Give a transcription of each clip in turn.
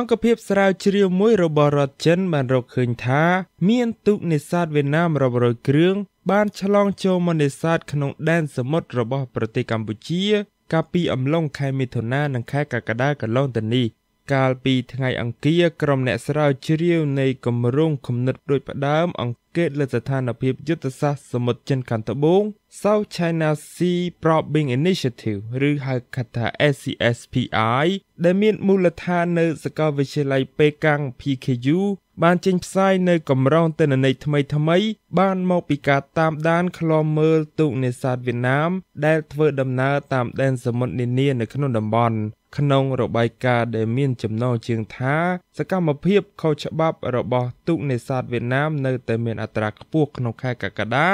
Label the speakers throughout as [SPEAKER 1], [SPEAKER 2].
[SPEAKER 1] អង្គភាពស្រាវជ្រាវមួយរបស់រដ្ឋចិនបានរកឃើញថាមានទូកនេសាទវៀតណាមរាប់រយគ្រឿងបានឆ្លងចូលមកនេសាទក្នុងដែនសមុទ្ររបស់ប្រទេសកម្ពុជា កាលពីអំឡុងខែមិថុនានិងខែកក្កដាកន្លងទៅនេះកាលពីថ្ងៃអង្គារក្រុមអ្នកស្រាវជ្រាវនៃគម្រោងគំនិតដូចផ្ដើមអង្គកេតលើស្ថានភាពយុទ្ធសាស្ត្រសមុទ្រចិនខាងត្បូង South China Sea Probing Initiative ឬហៅកាត់ថា SCSPI ដែលមានមូលដ្ឋាននៅសាកលវិទ្យាល័យប៉េកាំង PKU បានចេញផ្សាយនៅកម្រងទិន្នន័យថ្មីថ្មី បានមកពីការតាមដានឃ្លាំមើលទូកនេសាទវៀតណាម ដែលធ្វើដំណើរតាមដែនសមុទ្រនានានៅក្នុងតំបន់ក្នុងរបាយការណ៍ដែលមានចំណងជើងថា សកម្មភាពខុសច្បាប់របស់ទូកនេសាទវៀតណាមនៅតែមានអត្រាខ្ពស់ក្នុងខែកក្កដា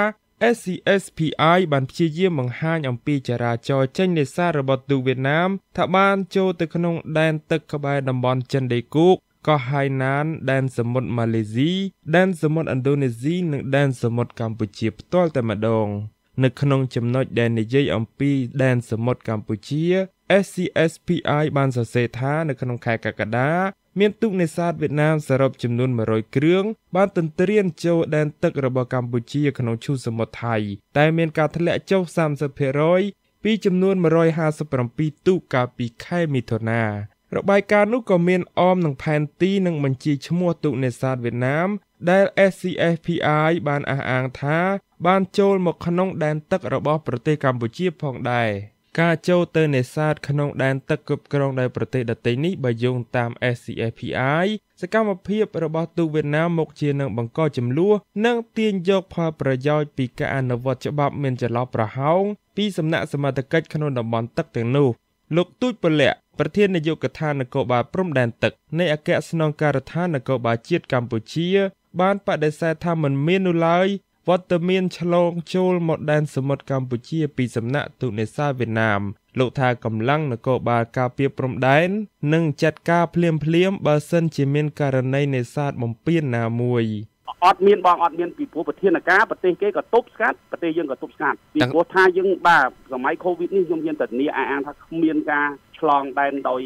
[SPEAKER 1] SCSPI បានព្យាយាមបង្ហាញអំពីចរាចរចេញនេសាទរបស់ទូកវៀតណាមថាបានចូលទៅក្នុងដែនទឹកក្បែរតំបន់ចិនដីគោកកោះហៃណាន ដែនសមុទ្រម៉ាឡេស៊ីដែនសមុទ្រឥណ្ឌូនេស៊ីនិងដែនសមុទ្រកម្ពុជាផ្ទាល់តែម្ដង។នៅក្នុងចំណុចដែលនិយាយអំពីដែនសមុទ្រកម្ពុជា SCSPI បានសរសេរថានៅក្នុងខែកក្កដាមានទូកនេសាទវៀតណាមសរុបចំនួន100គ្រឿងបានទន្ទ្រានចូលដែនទឹករបស់កម្ពុជាក្នុងឈូងសមុទ្រថៃតែមានការធ្លាក់ចុះ30%ពីចំនួន157ទូកកាលពីខែមិថុនារបាយការណ៍នោះក៏មានអមនឹងផែនទីនិងបញ្ជីឈ្មោះទូកនេសាទវៀតណាមដែល SCFPI បានអះអាងថា បានចូល មកក្នុង ដែនទឹករបស់ប្រទេសកម្ពុជា ផងដែរការចូលទៅនេសាទក្នុងដែនទឹកគ្រប់គ្រងដោយប្រទេសដទៃនេះបើយោងតាម SCFPI សកម្មភាពរបស់ទូវៀតណាមមកជានឹងបង្កចំនួននិងទាញយកផលប្រយោជន៍ពីការអនុវត្តច្បាប់មានចន្លោះប្រហោងពីសំណាក់សមត្ថកិច្ចក្នុងតំបន់ទឹកទាំងនោះលោកទូចពលៈប្រធាននាយកដ្ឋាននគរបាលព្រំដែនទឹកនៃអគ្គស្នងការដ្ឋាននគរបាលជាតិកម្ពុជាបានបដិសេធថាមិនមាននោះឡើយវត្តមានឆ្លងចូលមកដែនសមុទ្រកម្ពុជា ពីសំណាក់ទូតនេសាទវៀតណាមលោកថាកម្លាំងនគរបាលការពារព្រំដែននឹងចាត់ការភ្លាមភ្លាម បើសិនជាមានករណីនេសាទបំពានណាមួយ
[SPEAKER 2] អត់មានបងអត់មានពីព្រោះប្រធានការប្រទេសគេក៏ទប់ស្កាត់ប្រទេសយើងក៏ទប់ស្កាត់ពីព្រោះថាយើងបាទសម័យកូវីដនេះខ្ញុំហ៊ានតនីអាអានថាគ្មានការឆ្លងដែនដោយ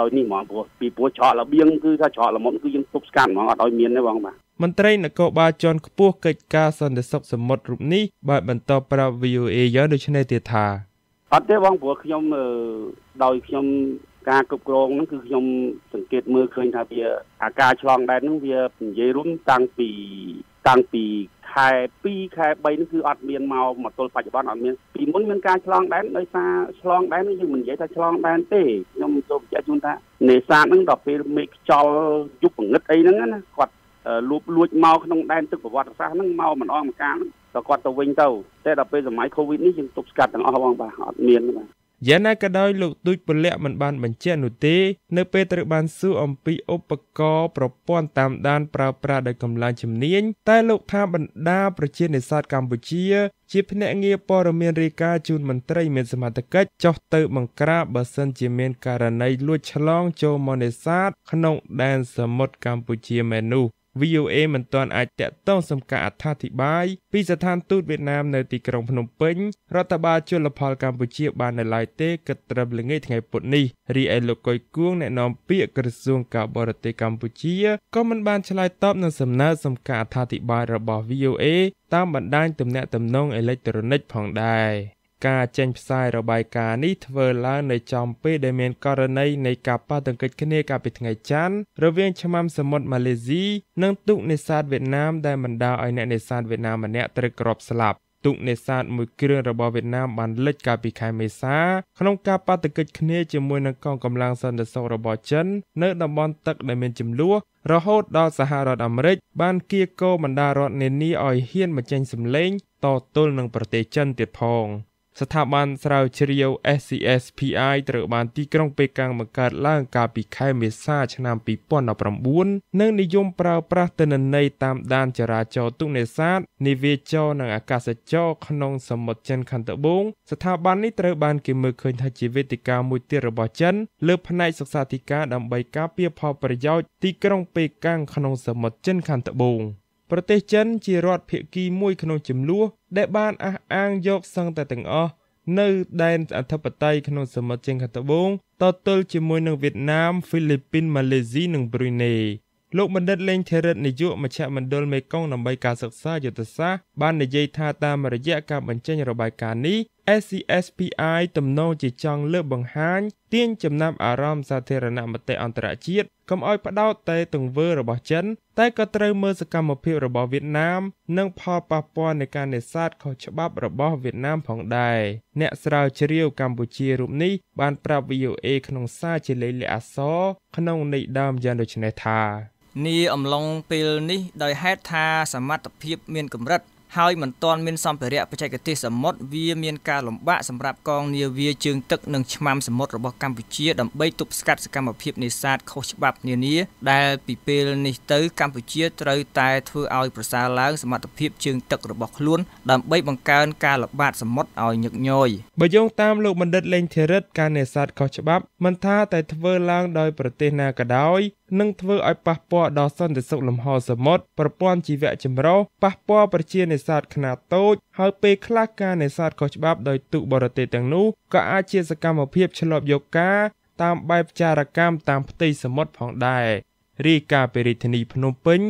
[SPEAKER 2] ដោយនេះហ្មងព្រោះពីព្រោះច្រករបៀងគឺថាច្រកលមុនគឺយើងទប់ស្កាត់ហ្មងអត់ឲ្យមានទេបងបាទ
[SPEAKER 1] មន្ត្រីនគរបាលជាន់ខ្ពស់កិច្ចការសន្តិសុខសមុទ្ររូបនេះបានបន្តប្រាប់ VOA យ៉ាងដូចនេះទៀតថា
[SPEAKER 2] អត់ទេបងព្រោះខ្ញុំដោយខ្ញុំការគ្រប់គ្រងហ្នឹងគឺខ្ញុំសង្កេតមើលឃើញថាវា អាការឆ្លងដែនហ្នឹងវានិយាយរួមតាំងពីតាំងពី ខែ2ខែ3នេះគឺអត់មានមកមកទល់បច្ចុប្បន្នអត់មានពីមុនមានការឆ្លងដែនដោយសារឆ្លងដែននេះយើងមិននិយាយថាឆ្លងដែនទេខ្ញុំចូលបញ្ជាក់ជូនថានេសាទហ្នឹងដល់ពេលមេឃខ្យល់យុបងឹតអីហ្នឹងណាគាត់លួបលួចមកក្នុងដែនទឹកប្រវត្តិសាស្ត្រហ្នឹងមកមិនអស់មកកាលក៏គាត់ទៅវិញទៅតែដល់ពេលសម័យកូវីដនេះយើងទប់ស្កាត់ទាំងអស់បងបាទអត់មានបាទ
[SPEAKER 1] យ៉ាងណាក៏ដោយលោកទូចពលៈមិនបានបញ្ជាក់នោះទេ នៅពេលត្រូវបានសួរអំពីឧបករណ៍ប្រព័ន្ធតាមដានប្រើប្រាស់ដោយកម្លាំងជំនាញតែលោកថាបណ្ដាប្រជានេសាទកម្ពុជា ជាភ្នាក់ងារព័ត៌មានរាយការណ៍ជូនមន្ត្រីមានសមត្ថកិច្ចចុះទៅបង្ក្រាបបើសិនជាមានករណីលួចឆ្លងចូលមកនេសាទក្នុងដែនសមុទ្រកម្ពុជាមែននោះ VOA មិនទាន់អាចតាក់ទងសំការអត្ថាធិប្បាយពីស្ថានទូតវៀតណាមនៅទីក្រុងភ្នំពេញរដ្ឋបាលជលផលកម្ពុជាបាននៅឡើយទេគិតត្រឹមល្ងាចថ្ងៃពុធនេះរីឯលោកកុយគួងអ្នកនាំពាក្យក្រសួងការបរទេសកម្ពុជាក៏មិនបានឆ្លើយតបនឹងសំណើសំការអត្ថាធិប្បាយរបស់ VOA តាមបណ្ដាញទំនាក់ទំនងអេឡិចត្រូនិកផងដែរ។ការចេញផ្សាយរបាយការណ៍នេះធ្វើឡើងនៅចំពេលដែលមានករណីនៃការប៉ះទង្គិចគ្នាកាលពីថ្ងៃច័ន្ទរវាងឆ្មាំសមុទ្រម៉ាឡេស៊ីនិងទូកនេសាទវៀតណាមដែលបណ្ដាលឲ្យអ្នកនេសាទវៀតណាមម្នាក់ត្រូវគ្រាប់ស្លាប់ទូកនេសាទមួយគ្រឿងរបស់វៀតណាមបានលិចកាលពីខែមេសាក្នុងការប៉ះទង្គិចគ្នាជាមួយនឹងកងកម្លាំងសន្តិសុខរបស់ចិននៅតំបន់ទឹកដែលមានចំនួនរហូតដល់សហរដ្ឋអាមេរិកបានគៀកគោបណ្ដារដ្ឋនានាឲ្យហ៊ានបញ្ចេញសម្លេងតទល់នឹងប្រទេសចិនទៀតផង។ស្ថាប័នស្រាវជ្រាវ SCSPI ត្រូវបានទីក្រុងប៉េកាំងបង្កើតឡើងកាលពីខែមេសាឆ្នាំ2019និងនិយមប្រើប្រាស់ទិន្នន័យតាមដានចរាចរណ៍ទូកនេសាទនាវាចរនិងអាកាសចរក្នុងសមុទ្រចិនខាងត្បូងស្ថាប័ននេះត្រូវបានគេមើលឃើញថាជាវេទិកាមួយទៀតរបស់ចិនលើផ្នែកសិក្សាធិការដើម្បីការពារផលប្រយោជន៍ទីក្រុងប៉េកាំងក្នុងសមុទ្រចិនខាងត្បូង។ប្រទេសចិនជារដ្ឋភាគីមួយក្នុងចំនួនដែលបានអះអាងយកសង្ឃតែទាំងអស់នៅដែនអធិបតេយ្យក្នុងសមុទ្រចិនខាងត្បូងតទល់ជាមួយនឹងវៀតណាមហ្វីលីពីនម៉ាឡេស៊ីនិងប្រ៊ុយណេលោកបណ្ឌិតលេងធីរិតនាយកមជ្ឈមណ្ឌលមេគង្គដើម្បីការសិក្សាយុទ្ធសាស្ត្របាននិយាយថាតាមរយៈការបញ្ចេញរបាយការណ៍នេះ SCSPI ទំនងជាចង់លើកបង្ហាញទាញចំណាប់អារម្មណ៍សាធារណមតិអន្តរជាតិកុំឲ្យផ្ដោតតែទង្វើរបស់ចិន តែក៏ត្រូវមើលសកម្មភាពរបស់វៀតណាម និងផលប៉ះពាល់នៃការនេសាទខុសច្បាប់របស់វៀតណាមផងដែរអ្នកស្រាវជ្រាវកម្ពុជារូបនេះបានប្រាប់ VOA ក្នុងសារជាលេខលិខិតអក្សរក្នុងន័យដើមយ៉ាងដូចនេះថានីអំឡុងពេលនេះដោយហេតុថាសមត្ថភាពមានកម្រិតហើយមិនទាន់មានសម្ភារៈបច្ចេកទេសសមុទ្រវាមានការលំបាកសម្រាប់កងនាវាជើងទឹកនិងឆ្មាំសមុទ្ររបស់កម្ពុជាដើម្បីទប់ស្កាត់សកម្មភាពនេសាទខុសច្បាប់នានាដែលពីពេលនេះទៅកម្ពុជាត្រូវតែ ធ្វើឲ្យប្រសើរឡើងសមត្ថភាពជើងទឹករបស់ខ្លួន ដើម្បីបង្កើនការល្បាតសមុទ្រឲ្យញឹកញយបើយោងតាមលោកបណ្ឌិតលេងធីរិតការនេសាទខុសច្បាប់មិនថាតែធ្វើឡើងដោយប្រទេសណាក៏ដោយនិងធ្វើឲ្យប៉ះពាល់ដល់សន្តិសុខលំហ សមុទ្រប្រព័ន្ធជីវៈចម្រុះប៉ះពាល់ប្រជានេសាទខ្នាតតូចហើយពេលខ្លះការនេសាទខុសច្បាប់ដោយទូកបរទេសទាំងនោះក៏អាចជាសកម្មភាពឆ្លប់យកការ តាមបែបចារកម្មតាមផ្ទៃសមុទ្រផងដែររាយការណ៍ពីរាជធានីភ្នំពេញ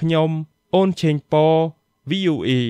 [SPEAKER 1] ខ្ញុំអូនឆេងប៉ VUE